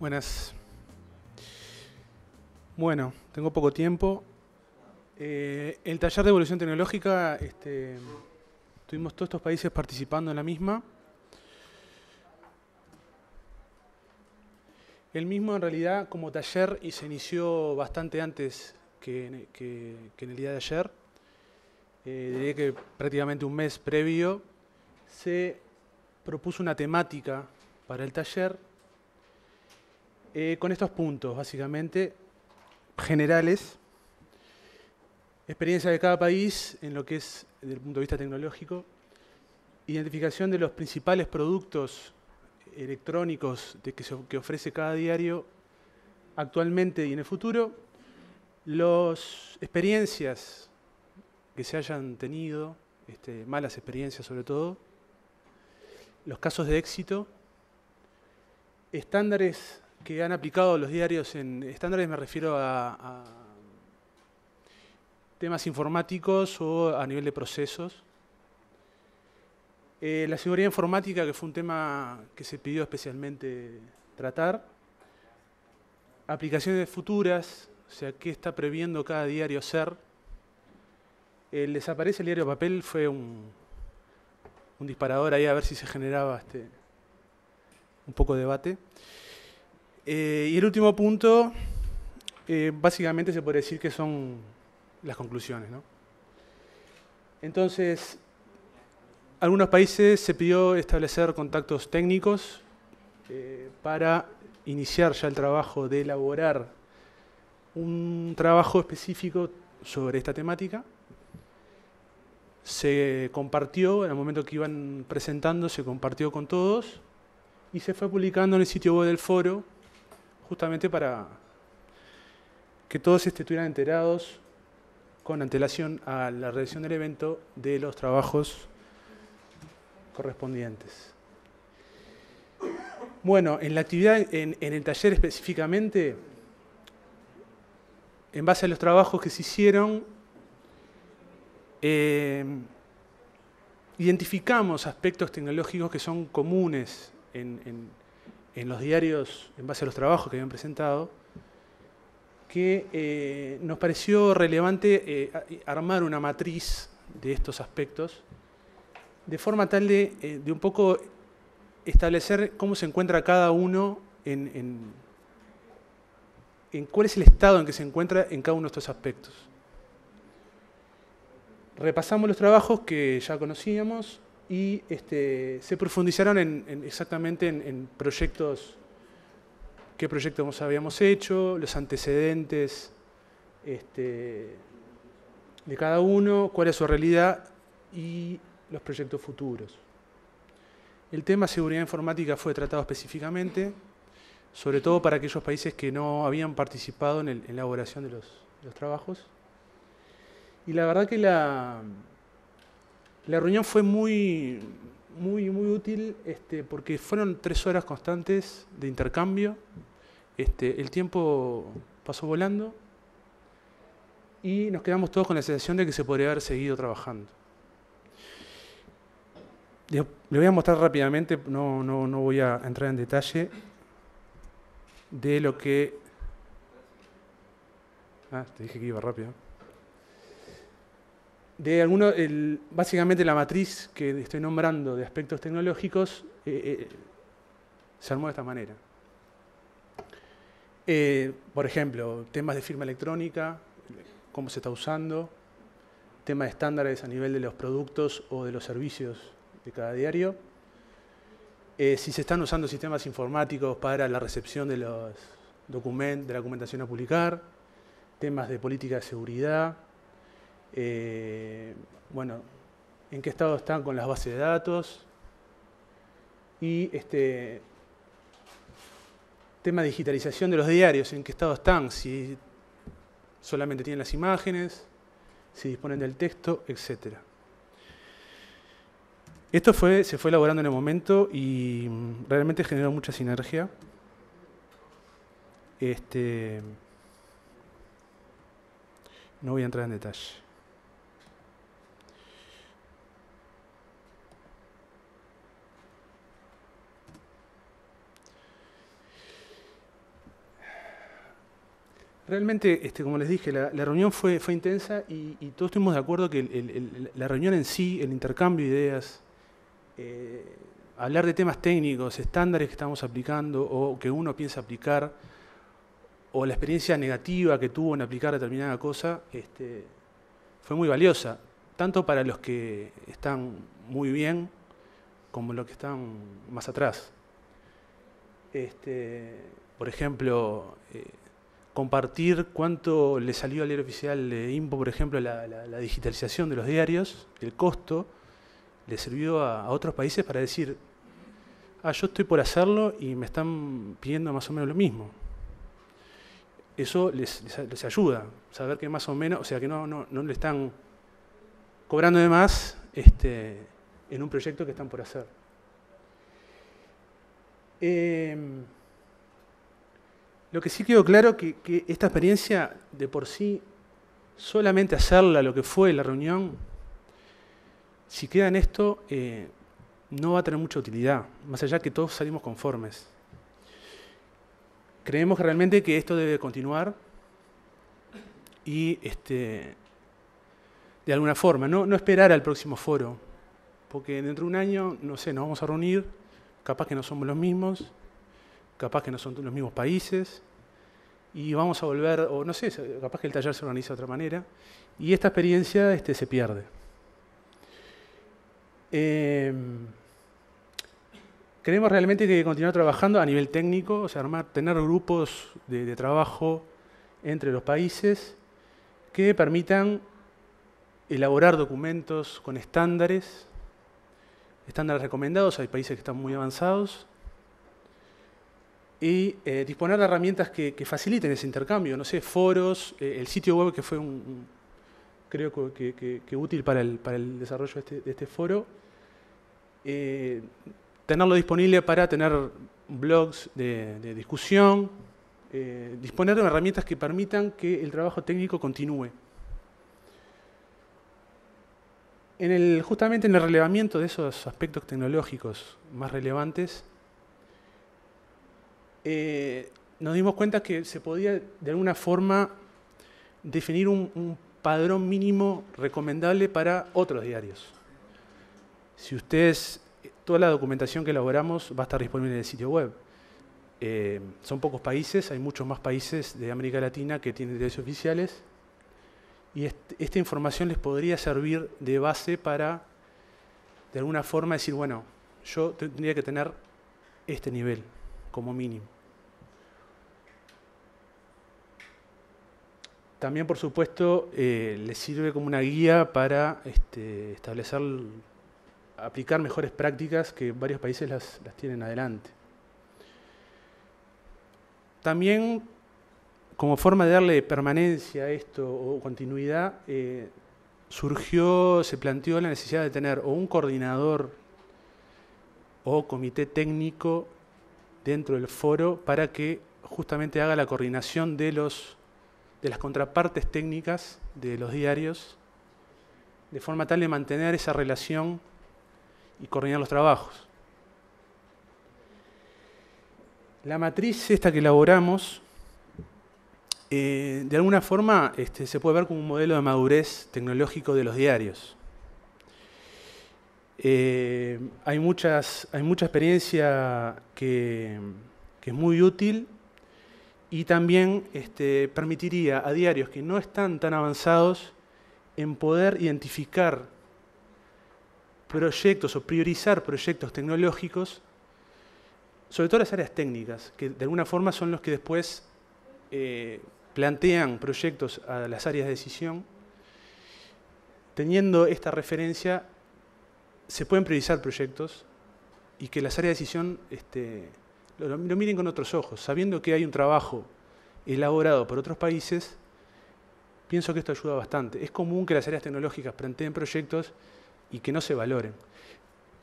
Buenas. Bueno, tengo poco tiempo. Eh, el taller de evolución tecnológica, este, tuvimos todos estos países participando en la misma. El mismo en realidad como taller y se inició bastante antes que, en el día de ayer. Eh, diría que prácticamente un mes previo se propuso una temática para el taller eh, con estos puntos, básicamente, generales. Experiencia de cada país en lo que es desde el punto de vista tecnológico. Identificación de los principales productos electrónicos de que, que ofrece cada diario actualmente y en el futuro. Las experiencias que se hayan tenido, este, malas experiencias sobre todo. Los casos de éxito. Estándares que han aplicado los diarios en estándares, me refiero a, temas informáticos o a nivel de procesos. Eh, la seguridad informática, que fue un tema que se pidió especialmente tratar. Aplicaciones futuras, o sea, qué está previendo cada diario ser. El desaparece el diario papel fue un, un disparador ahí a ver si se generaba este, un poco de debate. Eh, y el último punto, eh, básicamente se puede decir que son las conclusiones. ¿no? Entonces, algunos países se pidió establecer contactos técnicos eh, para iniciar ya el trabajo de elaborar un trabajo específico sobre esta temática. Se compartió, en el momento que iban presentando, se compartió con todos y se fue publicando en el sitio web del foro justamente para que todos estuvieran enterados con antelación a la realización del evento de los trabajos correspondientes. Bueno, en la actividad, en, el taller específicamente, en base a los trabajos que se hicieron, eh, identificamos aspectos tecnológicos que son comunes en en los diarios en base a los trabajos que habían presentado, que eh, nos pareció relevante eh, armar una matriz de estos aspectos, de forma tal de, eh, un poco establecer cómo se encuentra cada uno en, en cuál es el estado en que se encuentra en cada uno de estos aspectos. Repasamos los trabajos que ya conocíamos, y este, se profundizaron en, exactamente en, proyectos, qué proyectos habíamos hecho, los antecedentes este, de cada uno, cuál es su realidad y los proyectos futuros. El tema seguridad informática fue tratado específicamente, sobre todo para aquellos países que no habían participado en, la elaboración de los trabajos. Y la verdad que la, la reunión fue muy, muy, muy útil este, porque fueron tres horas constantes de intercambio. Este, el tiempo pasó volando y nos quedamos todos con la sensación de que se podría haber seguido trabajando. Le voy a mostrar rápidamente, no, no voy a entrar en detalle, de lo que... Ah, te dije que iba rápido de básicamente la matriz que estoy nombrando de aspectos tecnológicos eh, eh, se armó de esta manera. Eh, por ejemplo, temas de firma electrónica, cómo se está usando, temas de estándares a nivel de los productos o de los servicios de cada diario, si se están usando sistemas informáticos para la recepción de, los documentos, de la documentación a publicar, temas de política de seguridad, eh, bueno, en qué estado están con las bases de datos y este tema de digitalización de los diarios, en qué estado están, si solamente tienen las imágenes, si disponen del texto, etc. Esto fue, se fue elaborando en el momento y mm, realmente generó mucha sinergia. Este, no voy a entrar en detalle. Realmente, este, como les dije, la, reunión fue, intensa y, todos estuvimos de acuerdo que la reunión en sí, el intercambio de ideas, eh, hablar de temas técnicos, estándares que estamos aplicando o que uno piensa aplicar, o la experiencia negativa que tuvo en aplicar determinada cosa, este, fue muy valiosa, tanto para los que están muy bien como los que están más atrás. Este, por ejemplo, eh, compartir cuánto le salió al diario oficial de INPO, por ejemplo, la, digitalización de los diarios, el costo, le sirvió a, otros países para decir, ah, yo estoy por hacerlo y me están pidiendo más o menos lo mismo. Eso les, ayuda, saber que más o menos, o sea, que no, no, no le están cobrando de más este, en un proyecto que están por hacer. Eh, lo que sí quedó claro que, que esta experiencia de por sí, solamente hacerla lo que fue la reunión, si queda en esto, eh, no va a tener mucha utilidad, más allá que todos salimos conformes. Creemos realmente que esto debe continuar y este, de alguna forma, no, no esperar al próximo foro, porque dentro de un año, no sé, nos vamos a reunir, capaz que no somos los mismos, capaz que no son los mismos países, y vamos a volver, o no sé, capaz que el taller se organiza de otra manera, y esta experiencia este, se pierde. Em, creemos realmente que continuar trabajando a nivel técnico, o sea, tener grupos de trabajo entre los países que permitan elaborar documentos con estándares, estándares recomendados, hay países que están muy avanzados, y eh, disponer de herramientas que, faciliten ese intercambio, no sé, foros, eh, el sitio web que fue un, creo que, útil para el, para el desarrollo de este, este foro, eh, tenerlo disponible para tener blogs de, de discusión, disponer de herramientas que permitan que el trabajo técnico continúe. En el, justamente en el relevamiento de esos aspectos tecnológicos más relevantes, eh, nos dimos cuenta que se podía de alguna forma definir un, padrón mínimo recomendable para otros diarios. Si ustedes, toda la documentación que elaboramos va a estar disponible en el sitio web. Eh, son pocos países, hay muchos más países de América Latina que tienen derechos oficiales y esta información les podría servir de base para, de alguna forma, decir, bueno, yo tendría que tener este nivel como mínimo. También, por supuesto, eh, les sirve como una guía para este, establecer, aplicar mejores prácticas que varios países las, tienen adelante. También, como forma de darle permanencia a esto o continuidad, eh, surgió, se planteó la necesidad de tener o un coordinador o comité técnico dentro del foro para que justamente haga la coordinación de los de las contrapartes técnicas de los diarios, de forma tal de mantener esa relación y coordinar los trabajos. La matriz esta que elaboramos, eh, de alguna forma este, se puede ver como un modelo de madurez tecnológico de los diarios. Eh, hay, muchas, hay mucha experiencia que, que es muy útil y también este, permitiría a diarios que no están tan avanzados en poder identificar proyectos o priorizar proyectos tecnológicos, sobre todo las áreas técnicas, que de alguna forma son los que después eh, plantean proyectos a las áreas de decisión. Teniendo esta referencia, se pueden priorizar proyectos y que las áreas de decisión este, lo, miren con otros ojos, sabiendo que hay un trabajo elaborado por otros países, pienso que esto ayuda bastante. Es común que las áreas tecnológicas planteen proyectos y que no se valoren.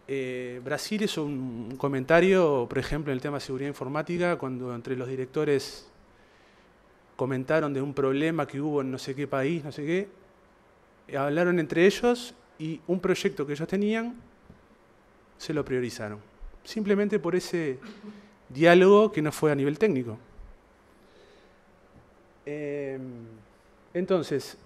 Eh, Brasil hizo un comentario, por ejemplo, en el tema de seguridad informática, cuando entre los directores comentaron de un problema que hubo en no sé qué país, no sé qué, hablaron entre ellos y un proyecto que ellos tenían se lo priorizaron. Simplemente por ese diálogo que no fue a nivel técnico. Em, entonces,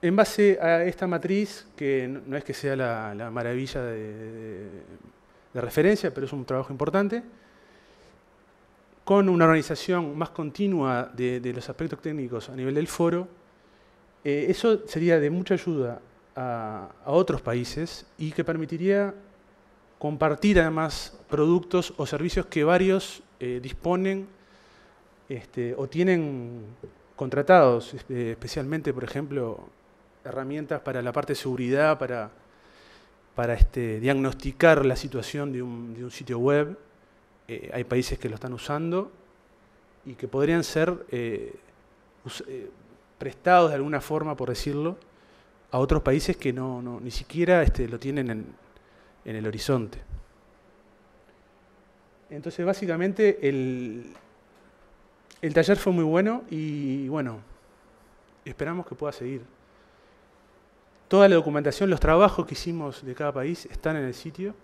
en base a esta matriz, que no es que sea la, maravilla de, referencia, pero es un trabajo importante, con una organización más continua de, los aspectos técnicos a nivel del foro, eh, eso sería de mucha ayuda a otros países y que permitiría compartir además productos o servicios que varios eh, disponen este, o tienen contratados, especialmente, por ejemplo, herramientas para la parte de seguridad, para, para este, diagnosticar la situación de un, sitio web. Eh, hay países que lo están usando y que podrían ser eh, prestados de alguna forma, por decirlo, a otros países que no, no ni siquiera este, lo tienen en, en el horizonte. Entonces, básicamente, el, el taller fue muy bueno y bueno, esperamos que pueda seguir. Toda la documentación, los trabajos que hicimos de cada país están en el sitio.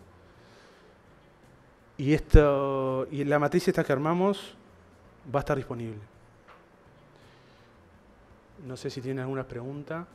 Y, esto, y la matriz esta que armamos va a estar disponible. No sé si tienen alguna pregunta.